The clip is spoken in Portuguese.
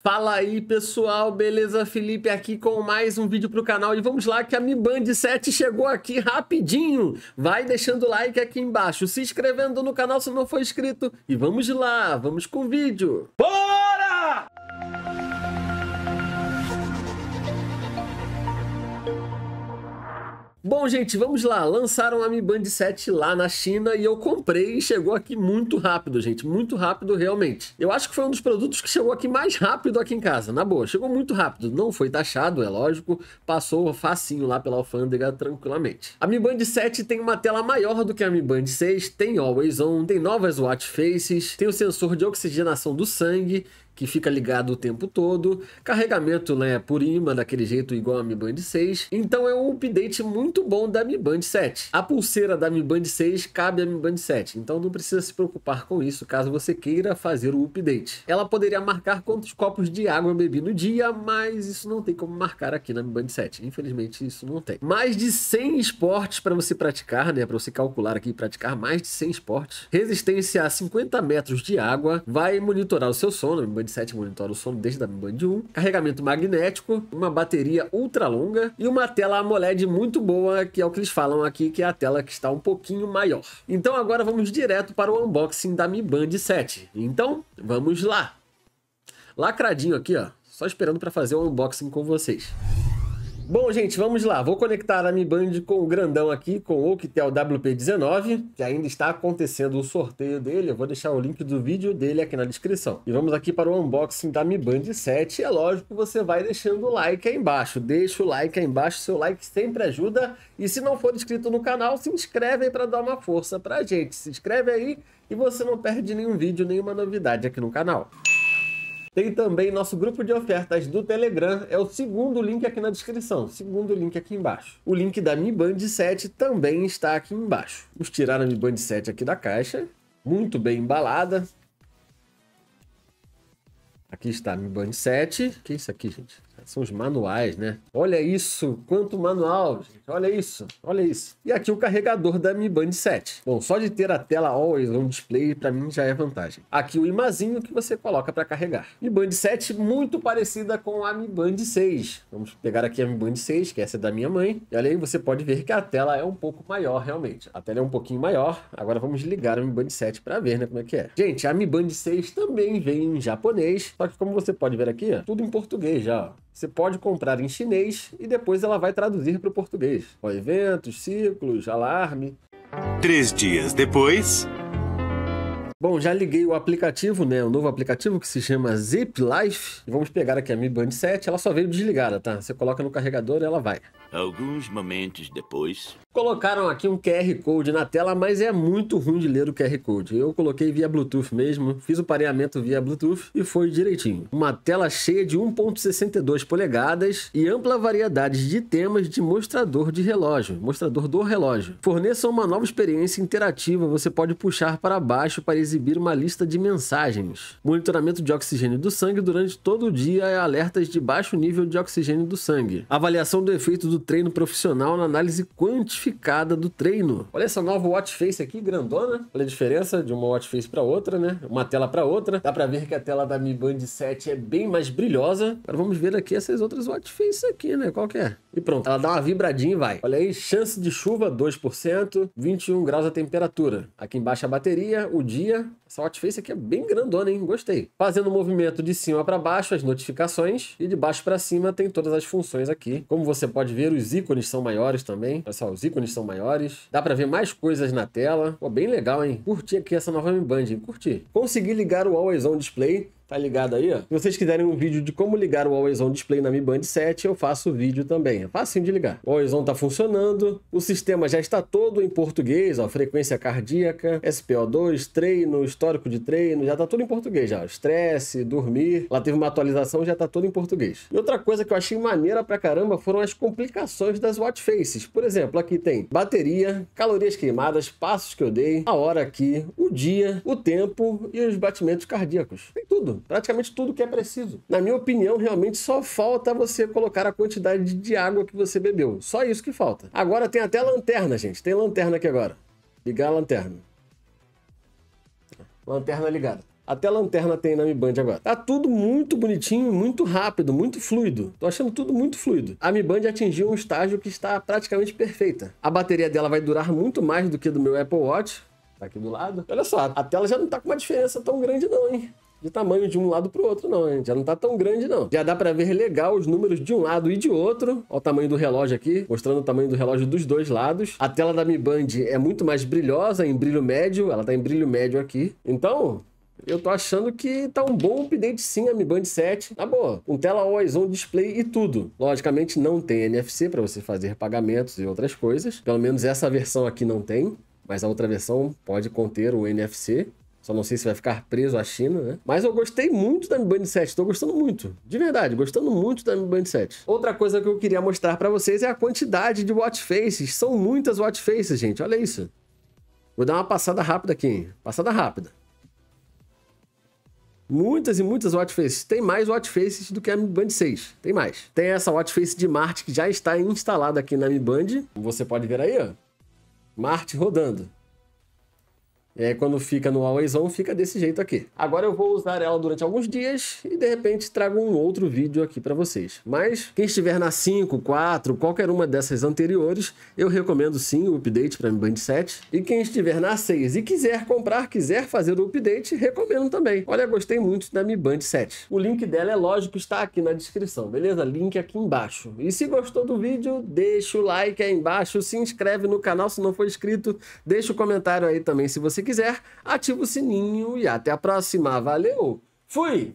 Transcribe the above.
Fala aí pessoal, beleza? Felipe aqui com mais um vídeo para o canal e vamos lá que a Mi Band 7 chegou aqui rapidinho. Vai deixando o like aqui embaixo, se inscrevendo no canal se não for inscrito e vamos lá, vamos com o vídeo. Bom! Bom, gente, vamos lá. Lançaram a Mi Band 7 lá na China e eu comprei e chegou aqui muito rápido, gente. Muito rápido, realmente. Eu acho que foi um dos produtos que chegou aqui mais rápido aqui em casa, na boa. Chegou muito rápido. Não foi taxado, é lógico. Passou facinho lá pela alfândega tranquilamente. A Mi Band 7 tem uma tela maior do que a Mi Band 6, tem Always On, tem novas watch faces, tem o sensor de oxigenação do sangue que fica ligado o tempo todo, carregamento né, por imã, daquele jeito igual a Mi Band 6. Então é um update muito bom da Mi Band 7. A pulseira da Mi Band 6 cabe à Mi Band 7, então não precisa se preocupar com isso caso você queira fazer o update. Ela poderia marcar quantos copos de água eu bebi no dia, mas isso não tem como marcar aqui na Mi Band 7. Infelizmente isso não tem. Mais de 100 esportes para você praticar, né, para você calcular aqui e praticar mais de 100 esportes. Resistência a 50 metros de água, vai monitorar o seu sono, Mi Band headset monitora o som desde a Band 1, carregamento magnético, uma bateria ultra longa e uma tela AMOLED muito boa, que é o que eles falam aqui, que é a tela que está um pouquinho maior. Então agora vamos direto para o unboxing da Mi Band 7. Então, vamos lá! Lacradinho aqui, ó, só esperando para fazer o unboxing com vocês. Bom, gente, vamos lá. Vou conectar a Mi Band com o grandão aqui, com o Octel WP19, que ainda está acontecendo o sorteio dele. Eu vou deixar o link do vídeo dele aqui na descrição. E vamos aqui para o unboxing da Mi Band 7. É lógico que você vai deixando o like aí embaixo. Deixa o like aí embaixo, seu like sempre ajuda. E se não for inscrito no canal, se inscreve aí para dar uma força para a gente. Se inscreve aí e você não perde nenhum vídeo, nenhuma novidade aqui no canal. Tem também nosso grupo de ofertas do Telegram, é o segundo link aqui na descrição, segundo link aqui embaixo. O link da Mi Band 7 também está aqui embaixo. Vamos tirar a Mi Band 7 aqui da caixa, muito bem embalada. Aqui está a Mi Band 7. O que é isso aqui, gente? são os manuais, né? Olha isso, quanto manual, gente. Olha isso, olha isso. E aqui o carregador da Mi Band 7. Bom, só de ter a tela Always on Display, para mim já é vantagem. Aqui o imazinho que você coloca para carregar. Mi Band 7 muito parecida com a Mi Band 6. Vamos pegar aqui a Mi Band 6, que é essa é da minha mãe. E olha aí, você pode ver que a tela é um pouco maior, realmente. A tela é um pouquinho maior. Agora vamos ligar a Mi Band 7 para ver, né, como é que é. Gente, a Mi Band 6 também vem em japonês, só que como você pode ver aqui, tudo em português já, ó. Você pode comprar em chinês e depois ela vai traduzir para o português. Com eventos, ciclos, alarme. Três dias depois. Bom, já liguei o aplicativo, né? O novo aplicativo que se chama Zip Life. vamos pegar aqui a Mi Band 7. Ela só veio desligada, tá? Você coloca no carregador e ela vai. Alguns momentos depois. Colocaram aqui um QR Code na tela, mas é muito ruim de ler o QR Code. Eu coloquei via Bluetooth mesmo, fiz o pareamento via Bluetooth e foi direitinho. Uma tela cheia de 1,62 polegadas e ampla variedade de temas de mostrador de relógio, mostrador do relógio. Forneçam uma nova experiência interativa, você pode puxar para baixo para exibir uma lista de mensagens. Monitoramento de oxigênio do sangue durante todo o dia e é alertas de baixo nível de oxigênio do sangue. Avaliação do efeito do do treino profissional na análise quantificada do treino. Olha essa nova watch face aqui, grandona. Olha a diferença de uma watch face para outra, né? Uma tela para outra. Dá para ver que a tela da Mi Band 7 é bem mais brilhosa. Agora vamos ver aqui essas outras watch face aqui, né? Qual que é? E pronto, ela dá uma vibradinha e vai. Olha aí, chance de chuva 2%, 21 graus a temperatura. Aqui embaixo a bateria, o dia, essa watchface aqui é bem grandona, hein? Gostei. Fazendo o movimento de cima para baixo, as notificações. E de baixo para cima tem todas as funções aqui. Como você pode ver, os ícones são maiores também. Olha só, os ícones são maiores. Dá para ver mais coisas na tela. Pô, bem legal, hein? Curti aqui essa nova Mi Band, hein? Curti. Consegui ligar o Always On Display Tá ligado aí, ó? Se vocês quiserem um vídeo de como ligar o Always On Display na Mi Band 7, eu faço o vídeo também. É facinho de ligar. O Always On tá funcionando, o sistema já está todo em português, ó, frequência cardíaca, SPO2, treino, histórico de treino, já tá tudo em português já. Estresse, dormir, lá teve uma atualização, já tá tudo em português. E outra coisa que eu achei maneira pra caramba foram as complicações das watch faces. Por exemplo, aqui tem bateria, calorias queimadas, passos que eu dei, a hora aqui, o dia, o tempo e os batimentos cardíacos. Tem tudo praticamente tudo que é preciso. Na minha opinião, realmente só falta você colocar a quantidade de água que você bebeu. Só isso que falta. Agora tem até lanterna, gente. Tem lanterna aqui agora. Ligar a lanterna. Lanterna ligada. Até lanterna tem na Mi Band agora. Tá tudo muito bonitinho, muito rápido, muito fluido. Tô achando tudo muito fluido. A Mi Band atingiu um estágio que está praticamente perfeita. A bateria dela vai durar muito mais do que do meu Apple Watch. Tá aqui do lado. Olha só, a tela já não tá com uma diferença tão grande não, hein? de tamanho de um lado para o outro, não. Hein? Já não está tão grande, não. Já dá para ver legal os números de um lado e de outro. Olha o tamanho do relógio aqui, mostrando o tamanho do relógio dos dois lados. A tela da Mi Band é muito mais brilhosa, em brilho médio. Ela está em brilho médio aqui. Então, eu tô achando que tá um bom update sim a Mi Band 7. Tá boa. Um tela always on display e tudo. Logicamente não tem NFC para você fazer pagamentos e outras coisas. Pelo menos essa versão aqui não tem. Mas a outra versão pode conter o NFC. Só não sei se vai ficar preso à China, né? Mas eu gostei muito da Mi Band 7, tô gostando muito. De verdade, gostando muito da Mi Band 7. Outra coisa que eu queria mostrar para vocês é a quantidade de watch faces. São muitas watch faces, gente, olha isso. Vou dar uma passada rápida aqui, passada rápida. Muitas e muitas watch faces. Tem mais watch faces do que a Mi Band 6. Tem mais. Tem essa watch face de Marte que já está instalada aqui na Mi Band. Você pode ver aí, ó. Marte rodando. E aí, quando fica no Always On, fica desse jeito aqui. Agora eu vou usar ela durante alguns dias e, de repente, trago um outro vídeo aqui para vocês. Mas, quem estiver na 5, 4, qualquer uma dessas anteriores, eu recomendo sim o update para Mi Band 7. E quem estiver na 6 e quiser comprar, quiser fazer o update, recomendo também. Olha, gostei muito da Mi Band 7. O link dela, é lógico, está aqui na descrição, beleza? Link aqui embaixo. E se gostou do vídeo, deixa o like aí embaixo, se inscreve no canal se não for inscrito, deixa o comentário aí também se você quiser, ativa o sininho e até a próxima. Valeu! Fui!